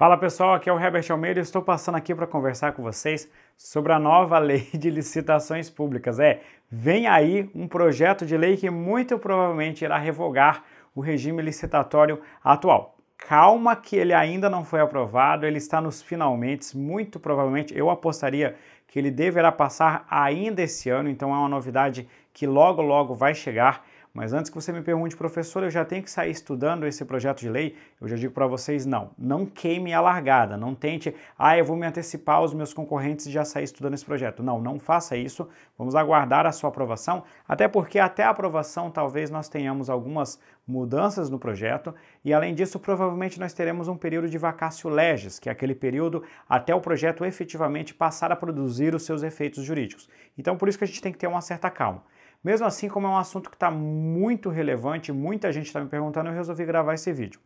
Fala pessoal, aqui é o Herbert Almeida e estou passando aqui para conversar com vocês sobre a nova lei de licitações públicas. É, vem aí um projeto de lei que muito provavelmente irá revogar o regime licitatório atual. Calma que ele ainda não foi aprovado, ele está nos finalmente, muito provavelmente, eu apostaria que ele deverá passar ainda esse ano, então é uma novidade que logo logo vai chegar mas antes que você me pergunte, professor, eu já tenho que sair estudando esse projeto de lei? Eu já digo para vocês, não. Não queime a largada, não tente, ah, eu vou me antecipar aos meus concorrentes e já sair estudando esse projeto. Não, não faça isso. Vamos aguardar a sua aprovação, até porque até a aprovação talvez nós tenhamos algumas mudanças no projeto e além disso, provavelmente nós teremos um período de vacácio legis, que é aquele período até o projeto efetivamente passar a produzir os seus efeitos jurídicos. Então, por isso que a gente tem que ter uma certa calma. Mesmo assim, como é um assunto que está muito relevante, muita gente está me perguntando, eu resolvi gravar esse vídeo.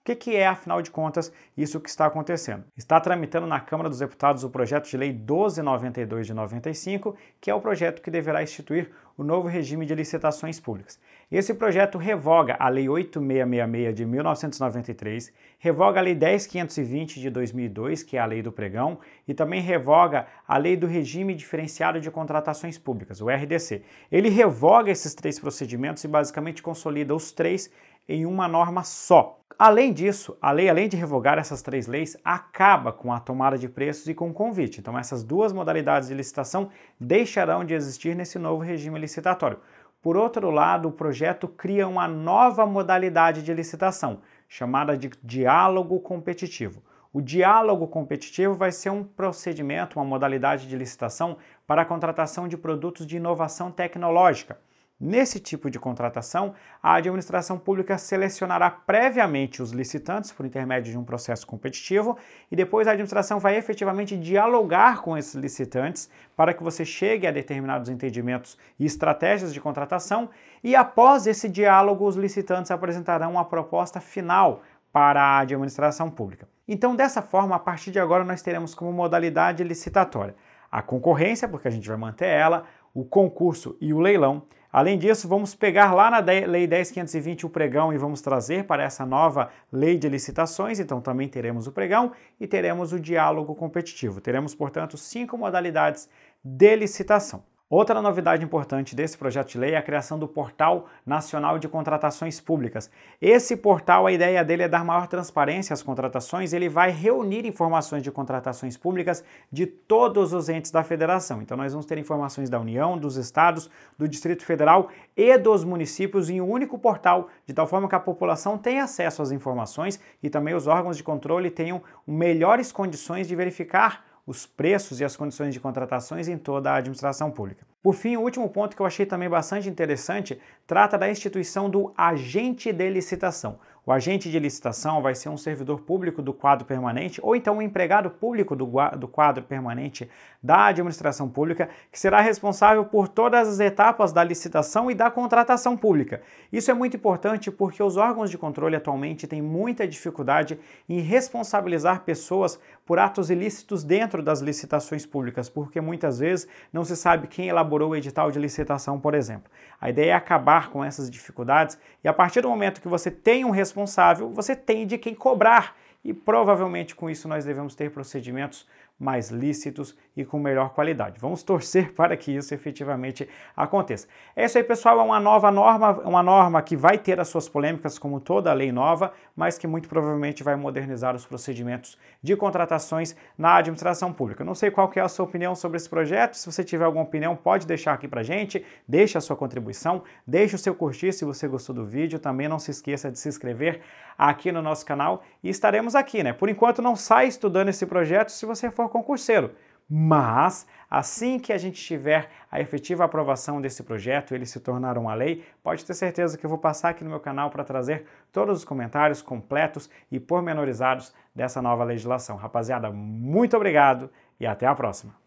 O que, que é, afinal de contas, isso que está acontecendo? Está tramitando na Câmara dos Deputados o projeto de lei 1292 de 95, que é o projeto que deverá instituir o novo regime de licitações públicas. Esse projeto revoga a Lei 8666 de 1993, revoga a Lei 10520 de 2002, que é a Lei do Pregão, e também revoga a Lei do Regime Diferenciado de Contratações Públicas, o RDC. Ele revoga esses três procedimentos e basicamente consolida os três em uma norma só. Além disso, a lei, além de revogar essas três leis, acaba com a tomada de preços e com o convite. Então, essas duas modalidades de licitação deixarão de existir nesse novo regime licitatório. Por outro lado, o projeto cria uma nova modalidade de licitação, chamada de diálogo competitivo. O diálogo competitivo vai ser um procedimento, uma modalidade de licitação para a contratação de produtos de inovação tecnológica. Nesse tipo de contratação, a administração pública selecionará previamente os licitantes por intermédio de um processo competitivo e depois a administração vai efetivamente dialogar com esses licitantes para que você chegue a determinados entendimentos e estratégias de contratação e após esse diálogo os licitantes apresentarão a proposta final para a administração pública. Então, dessa forma, a partir de agora nós teremos como modalidade licitatória a concorrência, porque a gente vai manter ela, o concurso e o leilão Além disso, vamos pegar lá na Lei 10.520 o pregão e vamos trazer para essa nova lei de licitações, então também teremos o pregão e teremos o diálogo competitivo. Teremos, portanto, cinco modalidades de licitação. Outra novidade importante desse projeto de lei é a criação do Portal Nacional de Contratações Públicas. Esse portal, a ideia dele é dar maior transparência às contratações, ele vai reunir informações de contratações públicas de todos os entes da federação. Então nós vamos ter informações da União, dos estados, do Distrito Federal e dos municípios em um único portal, de tal forma que a população tenha acesso às informações e também os órgãos de controle tenham melhores condições de verificar os preços e as condições de contratações em toda a administração pública. Por fim, o último ponto que eu achei também bastante interessante trata da instituição do agente de licitação. O agente de licitação vai ser um servidor público do quadro permanente ou então um empregado público do, do quadro permanente da administração pública, que será responsável por todas as etapas da licitação e da contratação pública. Isso é muito importante porque os órgãos de controle atualmente têm muita dificuldade em responsabilizar pessoas por atos ilícitos dentro das licitações públicas, porque muitas vezes não se sabe quem elaborou o edital de licitação, por exemplo. A ideia é acabar com essas dificuldades e a partir do momento que você tem um responsável responsável, você tem de quem cobrar. E provavelmente com isso nós devemos ter procedimentos mais lícitos e com melhor qualidade. Vamos torcer para que isso efetivamente aconteça. É isso aí, pessoal. É uma nova norma, uma norma que vai ter as suas polêmicas, como toda lei nova, mas que muito provavelmente vai modernizar os procedimentos de contratações na administração pública. Não sei qual que é a sua opinião sobre esse projeto. Se você tiver alguma opinião, pode deixar aqui pra gente, deixa a sua contribuição, deixa o seu curtir se você gostou do vídeo. Também não se esqueça de se inscrever aqui no nosso canal e estaremos aqui, né? Por enquanto, não sai estudando esse projeto se você for concurseiro. Mas, assim que a gente tiver a efetiva aprovação desse projeto, ele se tornar uma lei, pode ter certeza que eu vou passar aqui no meu canal para trazer todos os comentários completos e pormenorizados dessa nova legislação. Rapaziada, muito obrigado e até a próxima!